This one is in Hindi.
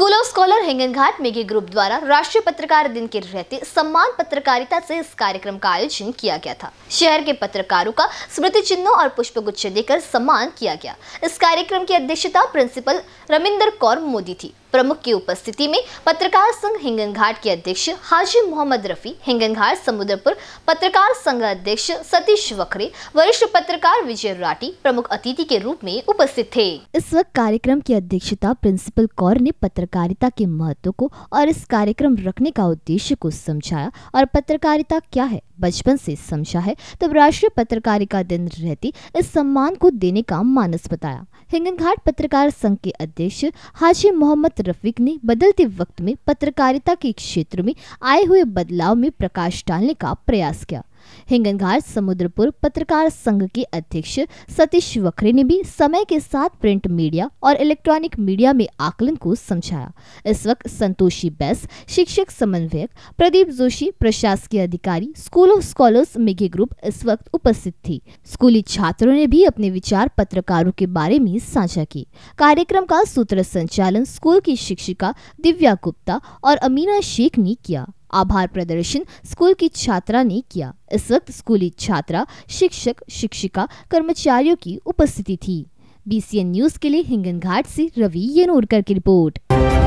स्कूल ऑफ स्कॉलर हिंगन घाट मेगी ग्रुप द्वारा राष्ट्रीय पत्रकार दिन के रहते सम्मान पत्रकारिता से इस कार्यक्रम का आयोजन किया गया था शहर के पत्रकारों का स्मृति चिन्हों और पुष्प गुच्छ देकर सम्मान किया गया इस कार्यक्रम की अध्यक्षता प्रिंसिपल रमिंदर कौर मोदी थी प्रमुख की उपस्थिति में पत्रकार संघ हिंगन घाट के अध्यक्ष हाजी मोहम्मद रफी हिंगन घाट समुद्रपुर पत्रकार संघ अध्यक्ष सतीश वक्रे वरिष्ठ पत्रकार विजय राठी प्रमुख अतिथि के रूप में उपस्थित थे इस वक्त कार्यक्रम की अध्यक्षता प्रिंसिपल कौर ने पत्रकारिता के महत्व को और इस कार्यक्रम रखने का उद्देश्य को समझाया और पत्रकारिता क्या है बचपन से समझा है तब राष्ट्रीय पत्रकारिता दिन रहती इस सम्मान को देने का मानस बताया हिंगन घाट पत्रकार संघ के अध्यक्ष हाजी मोहम्मद इलियास रफीक ने बदलते वक्त में पत्रकारिता के क्षेत्र में आए हुए बदलाव में प्रकाश डालने का प्रयास किया हिंगनघाट समुद्रपुर पत्रकार संघ के अध्यक्ष सतीश वखरे ने भी समय के साथ प्रिंट मीडिया और इलेक्ट्रॉनिक मीडिया में आकलन को समझाया इस वक्त संतोषी बैस शिक्षक समन्वयक प्रदीप जोशी प्रशासकीय अधिकारी school of scholars Meghe group इस वक्त उपस्थित थी स्कूली छात्रों ने भी अपने विचार पत्रकारों के बारे में साझा किए कार्यक्रम का सूत्र संचालन स्कूल की शिक्षिका दिव्या गुप्ता और अमीना शेख ने किया आभार प्रदर्शन स्कूल की छात्रा ने किया इस वक्त स्कूली छात्रा शिक्षक शिक्षिका कर्मचारियों की उपस्थिति थी बी न्यूज के लिए हिंगन घाट से रवि येनोरकर की रिपोर्ट